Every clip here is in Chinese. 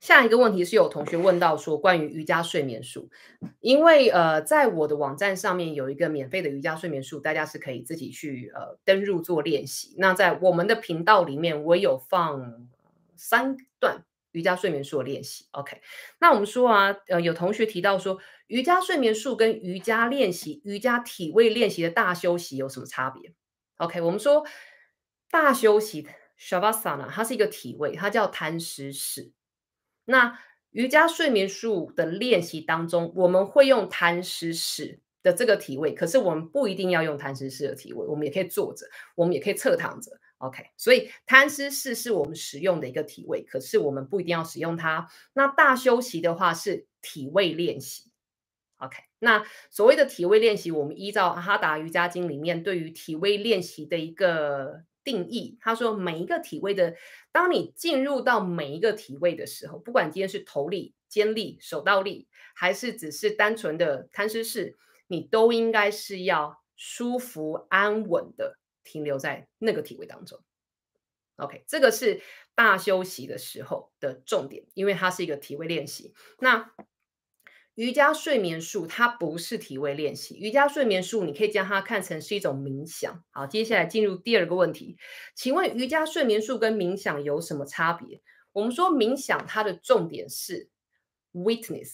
下一个问题是有同学问到说，关于瑜伽睡眠术，因为呃，在我的网站上面有一个免费的瑜伽睡眠术，大家是可以自己去呃登入做练习。那在我们的频道里面，我有放三段瑜伽睡眠术的练习。OK，那我们说啊，呃，有同学提到说，瑜伽睡眠术跟瑜伽练习、瑜伽体位练习的大休息有什么差别？OK，我们说大休息 Shavasana，它是一个体位，它叫贪食室。那瑜伽睡眠术的练习当中，我们会用贪尸式的这个体位，可是我们不一定要用贪尸式的体位，我们也可以坐着，我们也可以侧躺着，OK。所以贪吃式是我们使用的一个体位，可是我们不一定要使用它。那大休息的话是体位练习，OK。那所谓的体位练习，我们依照阿哈达瑜伽经里面对于体位练习的一个。定义，他说每一个体位的，当你进入到每一个体位的时候，不管今天是头力、肩力、手倒力，还是只是单纯的贪吃式，你都应该是要舒服安稳的停留在那个体位当中。OK，这个是大休息的时候的重点，因为它是一个体位练习。那瑜伽睡眠术它不是体位练习，瑜伽睡眠术你可以将它看成是一种冥想。好，接下来进入第二个问题，请问瑜伽睡眠术跟冥想有什么差别？我们说冥想它的重点是 witness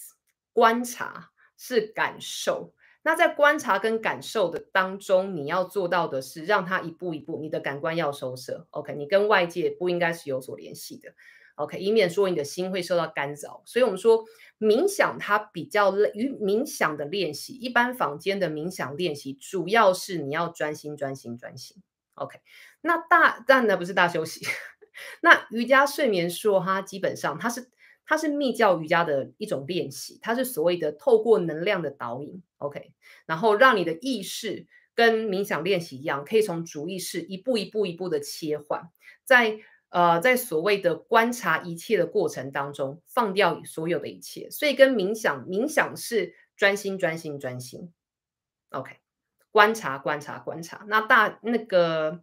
观察是感受，那在观察跟感受的当中，你要做到的是让它一步一步，你的感官要收摄。OK，你跟外界不应该是有所联系的。OK，以免说你的心会受到干扰。所以，我们说冥想，它比较于冥想的练习，一般房间的冥想练习，主要是你要专心、专心、专心。OK，那大但呢不是大休息。那瑜伽睡眠术，它基本上它是它是密教瑜伽的一种练习，它是所谓的透过能量的导引，OK，然后让你的意识跟冥想练习一样，可以从主意式一步一步一步的切换在。呃，在所谓的观察一切的过程当中，放掉所有的一切，所以跟冥想，冥想是专心、专心、专心。OK，观察、观察、观察。那大那个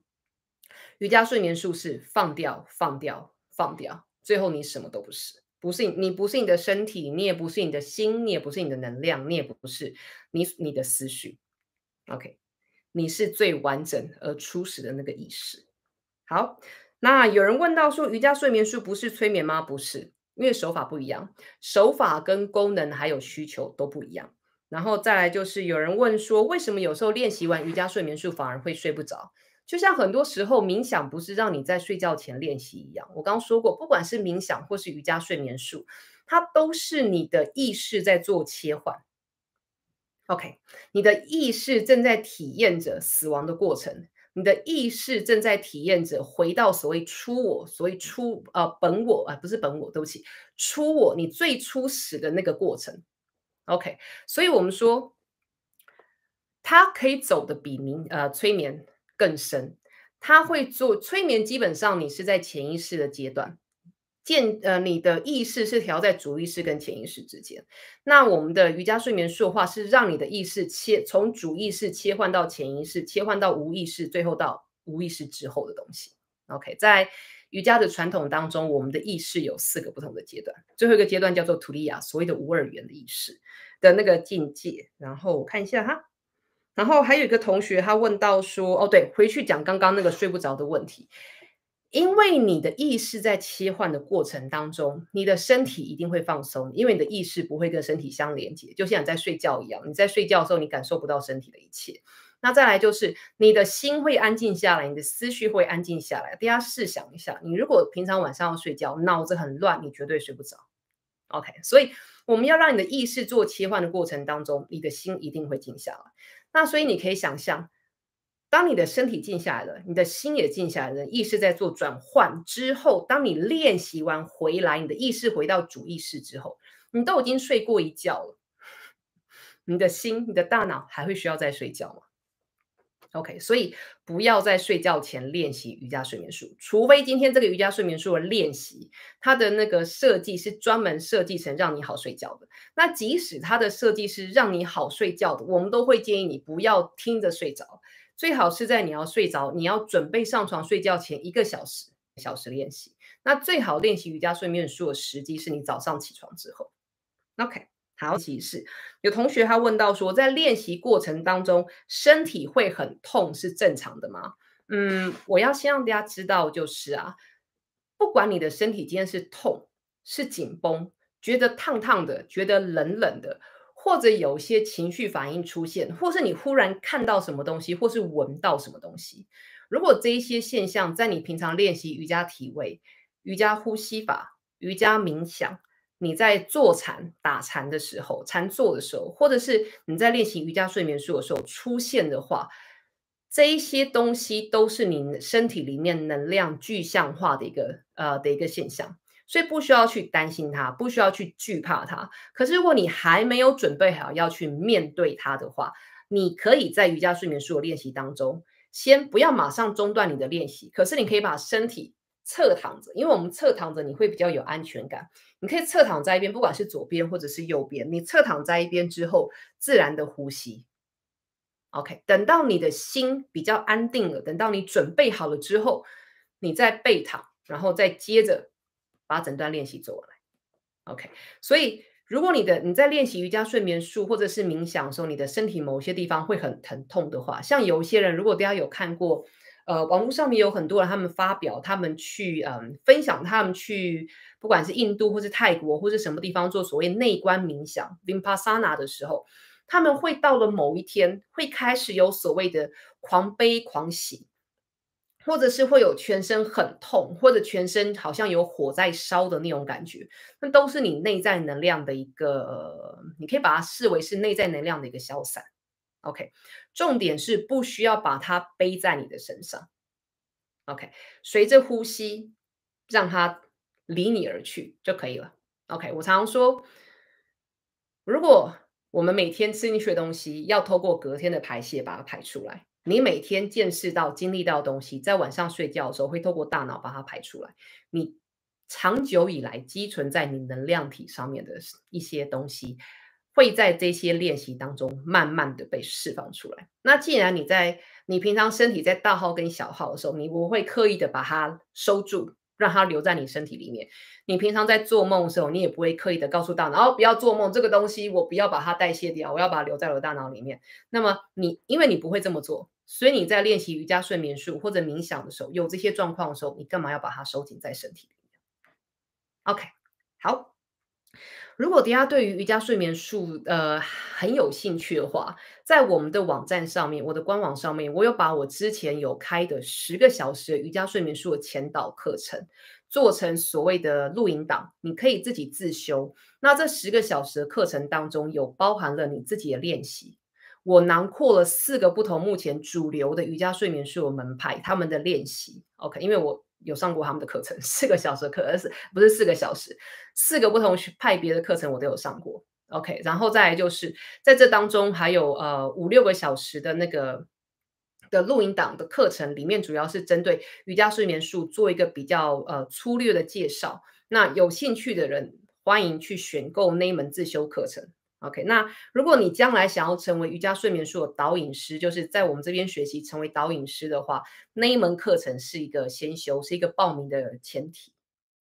瑜伽睡眠术是放掉、放掉、放掉。最后你什么都不是，不是你，你不是你的身体，你也不是你的心，你也不是你的能量，你也不是你你的思绪。OK，你是最完整而初始的那个意识。好。那有人问到说，瑜伽睡眠术不是催眠吗？不是，因为手法不一样，手法跟功能还有需求都不一样。然后再来就是有人问说，为什么有时候练习完瑜伽睡眠术反而会睡不着？就像很多时候冥想不是让你在睡觉前练习一样。我刚刚说过，不管是冥想或是瑜伽睡眠术，它都是你的意识在做切换。OK，你的意识正在体验着死亡的过程。你的意识正在体验着回到所谓初我，所谓初呃本我啊，不是本我，对不起，初我，你最初始的那个过程。OK，所以我们说，它可以走的比明呃催眠更深，他会做催眠，基本上你是在潜意识的阶段。见呃，你的意识是调在主意识跟潜意识之间。那我们的瑜伽睡眠术的话，是让你的意识切从主意识切换到潜意识，切换到无意识，最后到无意识之后的东西。OK，在瑜伽的传统当中，我们的意识有四个不同的阶段，最后一个阶段叫做图利亚，所谓的无二元的意识的那个境界。然后我看一下哈，然后还有一个同学他问到说，哦对，回去讲刚刚那个睡不着的问题。因为你的意识在切换的过程当中，你的身体一定会放松，因为你的意识不会跟身体相连接，就像你在睡觉一样。你在睡觉的时候，你感受不到身体的一切。那再来就是，你的心会安静下来，你的思绪会安静下来。大家试想一下，你如果平常晚上要睡觉，脑子很乱，你绝对睡不着。OK，所以我们要让你的意识做切换的过程当中，你的心一定会静下来。那所以你可以想象。当你的身体静下来了，你的心也静下来了，意识在做转换之后，当你练习完回来，你的意识回到主意识之后，你都已经睡过一觉了。你的心，你的大脑还会需要再睡觉吗？OK，所以不要在睡觉前练习瑜伽睡眠术，除非今天这个瑜伽睡眠术的练习，它的那个设计是专门设计成让你好睡觉的。那即使它的设计是让你好睡觉的，我们都会建议你不要听着睡着。最好是在你要睡着、你要准备上床睡觉前一个小时，小时练习。那最好练习瑜伽睡眠术的时机是你早上起床之后。OK，好提示。有同学他问到说，在练习过程当中，身体会很痛是正常的吗？嗯，我要先让大家知道，就是啊，不管你的身体今天是痛、是紧绷、觉得烫烫的、觉得冷冷的。或者有些情绪反应出现，或是你忽然看到什么东西，或是闻到什么东西。如果这一些现象在你平常练习瑜伽体位、瑜伽呼吸法、瑜伽冥想，你在坐禅打禅的时候、禅坐的时候，或者是你在练习瑜伽睡眠术的时候出现的话，这一些东西都是你身体里面能量具象化的一个呃的一个现象。所以不需要去担心它，不需要去惧怕它。可是如果你还没有准备好要去面对它的话，你可以在瑜伽睡眠术的练习当中，先不要马上中断你的练习。可是你可以把身体侧躺着，因为我们侧躺着你会比较有安全感。你可以侧躺在一边，不管是左边或者是右边，你侧躺在一边之后，自然的呼吸。OK，等到你的心比较安定了，等到你准备好了之后，你再背躺，然后再接着。把整段练习做完，OK。所以，如果你的你在练习瑜伽睡眠术或者是冥想的时候，你的身体某些地方会很疼痛的话，像有些人，如果大家有看过，呃，网络上面有很多人他们发表，他们去嗯分享，他们去不管是印度或是泰国或是什么地方做所谓内观冥想 （Vipassana） 的时候，他们会到了某一天会开始有所谓的狂悲狂喜。或者是会有全身很痛，或者全身好像有火在烧的那种感觉，那都是你内在能量的一个，你可以把它视为是内在能量的一个消散。OK，重点是不需要把它背在你的身上。OK，随着呼吸让它离你而去就可以了。OK，我常常说，如果我们每天吃进去的东西，要透过隔天的排泄把它排出来。你每天见识到、经历到东西，在晚上睡觉的时候会透过大脑把它排出来。你长久以来积存在你能量体上面的一些东西，会在这些练习当中慢慢的被释放出来。那既然你在你平常身体在大号跟小号的时候，你不会刻意的把它收住。让它留在你身体里面。你平常在做梦的时候，你也不会刻意的告诉大脑不要做梦，这个东西我不要把它代谢掉，我要把它留在我的大脑里面。那么你因为你不会这么做，所以你在练习瑜伽、睡眠术或者冥想的时候，有这些状况的时候，你干嘛要把它收紧在身体里面？OK，好。如果大家对于瑜伽睡眠术呃很有兴趣的话，在我们的网站上面，我的官网上面，我有把我之前有开的十个小时瑜伽睡眠术的前导课程做成所谓的录影档，你可以自己自修。那这十个小时的课程当中，有包含了你自己的练习，我囊括了四个不同目前主流的瑜伽睡眠术的门派他们的练习。OK，因为我有上过他们的课程，四个小时的课，而是不是四个小时，四个不同派别的课程我都有上过。OK，然后再来就是在这当中还有呃五六个小时的那个的录音档的课程里面，主要是针对瑜伽睡眠术做一个比较呃粗略的介绍。那有兴趣的人欢迎去选购那一门自修课程。OK，那如果你将来想要成为瑜伽睡眠术的导引师，就是在我们这边学习成为导引师的话，那一门课程是一个先修，是一个报名的前提。